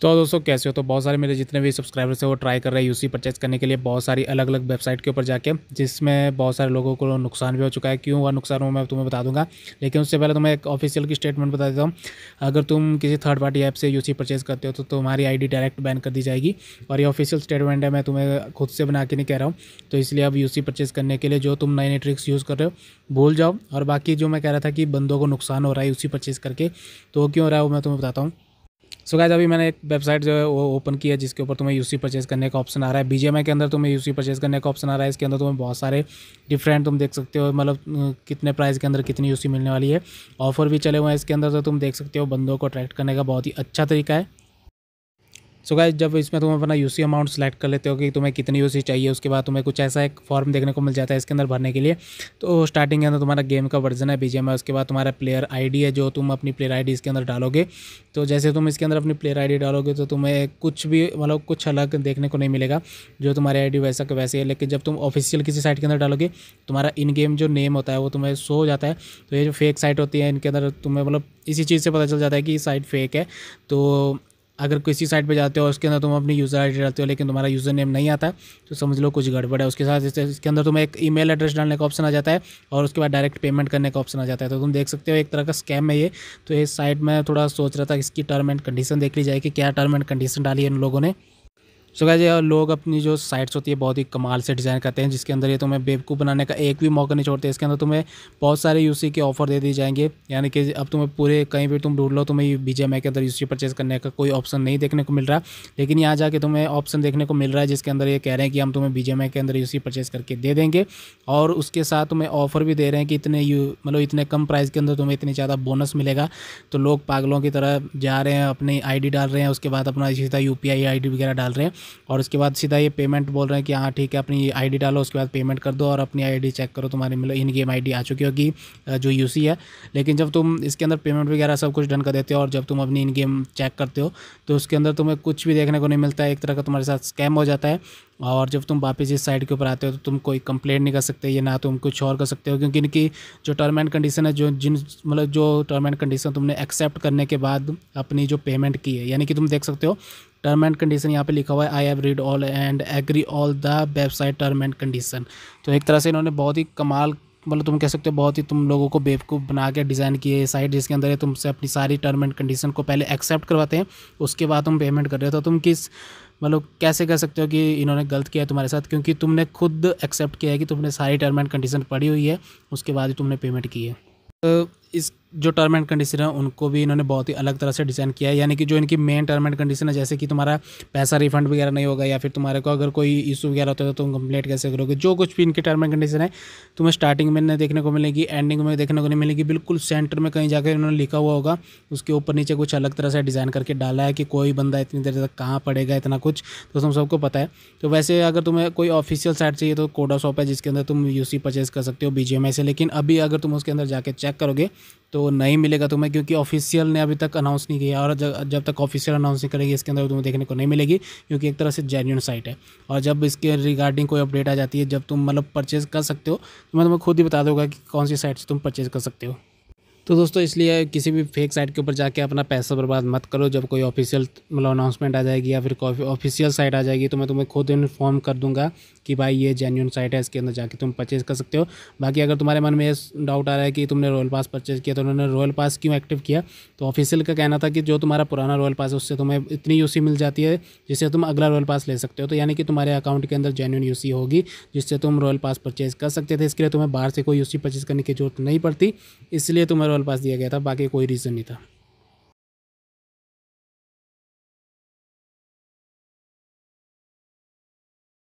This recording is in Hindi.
तो दोस्तों कैसे हो तो बहुत सारे मेरे जितने भी सब्सक्राइबर्स हैं वो ट्राई कर रहे हैं यूसी परचेज करने के लिए बहुत सारी अलग अलग वेबसाइट के ऊपर जाके जिसमें बहुत सारे लोगों को नुकसान भी हो चुका है क्यों हुआ नुकसान हुआ मैं तुम्हें बता दूंगा लेकिन उससे पहले तो मैं एक ऑफिशियल की स्टेटमेंट बता देता हूँ अगर तुम किसी थर्ड पार्टी ऐप से यूसी परचेज करते हो तो तुम्हारी आई डायरेक्ट बैन कर दी जाएगी और ये ऑफिशियल स्टेटमेंट है मैं तुम्हें खुद से बना के नहीं कह रहा हूँ तो इसलिए अब यूसी परचेज करने के लिए जो तुम नए नए ट्रिक्स यूज़ कर रहे हो भूल जाओ और बाकी जो मैं कह रहा था कि बंदों को नुकसान हो रहा है यूसी परचेज करके तो क्यों हो रहा है वो मैं तुम्हें बताता हूँ सो गाइज अभी मैंने एक वेबसाइट जो है वो ओपन किया है जिसके ऊपर तुम्हें यूसी परचेज करने का ऑप्शन आ रहा है बीजेएमआई के अंदर तुम्हें यूसी परचेज करने का ऑप्शन आ रहा है इसके अंदर तुम्हें बहुत सारे डिफरेंट तुम देख सकते हो मतलब कितने प्राइस के अंदर कितनी यूसी मिलने वाली है ऑफर भी चले हुए हैं इसके अंदर तो तुम देख सकते हो बंदों को अट्रैक्ट करने का बहुत ही अच्छा तरीका है सो गाइज जब इसमें तुम अपना यूसी अमाउंट सेलेक्ट कर लेते हो कि तुम्हें कितनी यूसी चाहिए उसके बाद तुम्हें कुछ ऐसा एक फॉर्म देखने को मिल जाता है इसके अंदर भरने के लिए तो स्टार्टिंग के अंदर तुम्हारा गेम का वर्जन है बीजेम है उसके बाद तुम्हारा प्लेयर आईडी है जो तुम अपनी प्लेयर आईडी इसके अंदर डालोगे तो जैसे तुम इसके अंदर अपनी प्लेयर आई डालोगे तो तुम्हें कुछ भी मतलब कुछ अलग देखने को नहीं मिलेगा जो तुम्हारी आई वैसा का वैसे है लेकिन जब तुम ऑफिशियल किसी साइट के अंदर डालोगे तुम्हारा इन गेम जो नेम होता है वो तुम्हें सो हो जाता है तो ये जो फेक साइट होती है इनके अंदर तुम्हें मतलब इसी चीज़ से पता चल जाता है कि साइट फेक है तो अगर किसी साइट पे जाते हो उसके अंदर तुम अपनी यूज़र आई डालते हो लेकिन तुम्हारा यूज़र नेम नहीं आता तो समझ लो कुछ गड़बड़ है उसके साथ जैसे इसके अंदर तुम्हें एक ईमेल एड्रेस डालने का ऑप्शन आ जाता है और उसके बाद डायरेक्ट पेमेंट करने का ऑप्शन आ जाता है तो तुम देख सकते हो एक तरह का स्कैम है ये तो इस साइट में थोड़ा सोच रहा था इसकी टर्म एंड कंडीशन देख ली जाए कि क्या टर्म एंड कंडीशन डाली है इन लोगों ने सो so ये लोग अपनी जो साइट्स होती है बहुत ही कमाल से डिज़ाइन करते हैं जिसके अंदर ये तुम्हें बेवकूफ़ बनाने का एक भी मौका नहीं छोड़ते इसके अंदर तुम्हें बहुत सारे यूसी के ऑफर दे दिए जाएंगे यानी कि अब तुम्हें पूरे कहीं भी तुम ढूंढ लो तुम्हें बी के अंदर यूसी परचेज करने का कोई ऑप्शन नहीं देखने को मिल रहा लेकिन यहाँ जाके तुम्हें ऑप्शन देखने को मिल रहा है जिसके अंदर ये कह रहे हैं कि हम तुम्हें बी के अंदर यूसी परचेज करके दे देंगे और उसके साथ तुम्हें ऑफर भी दे रहे हैं कि इतने यू मतलब इतने कम प्राइस के अंदर तुम्हें इतनी ज़्यादा बोनस मिलेगा तो लोग पागलों की तरह जा रहे हैं अपनी आईडी डाल रहे हैं उसके बाद अपना तरह यू पी आई वगैरह डाल रहे हैं और उसके बाद सीधा ये पेमेंट बोल रहे हैं कि हाँ ठीक है अपनी आई डालो उसके बाद पेमेंट कर दो और अपनी आई चेक करो तुम्हारी मिलो इन गेम आई आ चुकी होगी जो यू है लेकिन जब तुम इसके अंदर पेमेंट वगैरह सब कुछ डन कर देते हो और जब तुम अपनी इन गेम चेक करते हो तो उसके अंदर तुम्हें कुछ भी देखने को नहीं मिलता है एक तरह का तुम्हारे साथ स्कैम हो जाता है और जब तुम वापस इस साइड के ऊपर आते हो तो तुम कोई कंप्लेंट नहीं कर सकते ये ना तुम कुछ और कर सकते हो क्योंकि इनकी जो टर्म एंड कंडीशन है जो जिन मतलब जो टर्म एंड कंडीशन तुमने एक्सेप्ट करने के बाद अपनी जो पेमेंट की है यानी कि तुम देख सकते हो टर्म एंड कंडीशन यहाँ पे लिखा हुआ है I have read all and agree all the website term and condition तो एक तरह से इन्होंने बहुत ही कमाल मतलब तुम कह सकते हो बहुत ही तुम लोगों को बेवकूफ़ बना के डिज़ाइन किए साइट जिसके अंदर है तुमसे अपनी सारी टर्म एंड कंडीशन को पहले एक्सेप्ट करवाते हैं उसके बाद तुम पेमेंट कर रहे हो तो तुम किस मतलब कैसे कह सकते हो कि इन्होंने गलत किया है तुम्हारे साथ क्योंकि तुमने खुद एक्सेप्ट किया है कि तुमने सारी टर्म एंड कंडीशन पढ़ी हुई है उसके बाद ही तुमने पेमेंट की है तो इस जो टर्म एंड कंडीशन है उनको भी इन्होंने बहुत ही अलग तरह से डिज़ाइन किया है यानी कि जो इनकी मेन टर्म एंड कंडीशन है जैसे कि तुम्हारा पैसा रिफंड वगैरह नहीं होगा या फिर तुम्हारे को अगर कोई इशू वगैरह होता है तो तुम कंप्लेट कैसे करोगे जो कुछ भी इनकी टर्म एंड कंडीशन है तुम्हें स्टार्टिंग में नहीं देखने को मिलेगी एंडिंग में देखने को नहीं मिलेगी बिल्कुल सेंटर में कहीं जाकर इन्होंने लिखा हुआ होगा उसके ऊपर नीचे कुछ अलग तरह से डिज़ाइन करके डाला है कि कोई बंदा इतनी देर तक कहाँ पड़ेगा इतना कुछ तो तुम सबको पता है तो वैसे अगर तुम्हें कोई ऑफिशियल साइट चाहिए तो कोडा शॉप है जिसके अंदर तुम यू परचेज कर सकते हो बी से लेकिन अभी अगर तुम उसके अंदर जाके चेक करोगे तो नहीं मिलेगा तुम्हें क्योंकि ऑफिशियल ने अभी तक अनाउंस नहीं किया और जब तक ऑफिशियल अनाउंस नहीं करेगी इसके अंदर तुम्हें देखने को नहीं मिलेगी क्योंकि एक तरह से जेन्यून साइट है और जब इसके रिगार्डिंग कोई अपडेट आ जाती है जब तुम मतलब परचेज़ कर सकते हो तो मैं तुम्हें खुद ही बता दूंगा कि कौन सी साइट से तुम परचेज़ कर सकते हो तो दोस्तों इसलिए किसी भी फेक साइट के ऊपर जाके अपना पैसा बर्बाद मत करो जब कोई ऑफिशियल मतलब अनाउंसमेंट आ जाएगी या फिर कोई ऑफिशियल साइट आ जाएगी तो मैं तुम्हें खुद इन्फॉर्म कर दूंगा कि भाई ये जेन्यून साइट है इसके अंदर जाके तुम परचेज़ कर सकते हो बाकी अगर तुम्हारे मन में ये डाउट आ रहा है कि तुमने रॉयल पास परचेज़ किया तो उन्होंने रॉयल पास क्यों एक्टिव किया तो ऑफिशियल का कहना था कि जो तुम्हारा पुराना रॉयल पास है उससे तुम्हें इतनी यू मिल जाती है जिससे तुम अगला रॉयल पास ले सकते हो तो यानी कि तुम्हारे अकाउंट के अंदर जेन्यून यू होगी जिससे तुम रॉयल पास परचेज़ कर सकते थे इसके लिए तुम्हें बाहर से कोई यू सी परचेज़ करने की जरूरत नहीं पड़ती इसलिए तुम्हें ओवरऑल पास दिया गया था बाकी कोई रीज़न नहीं था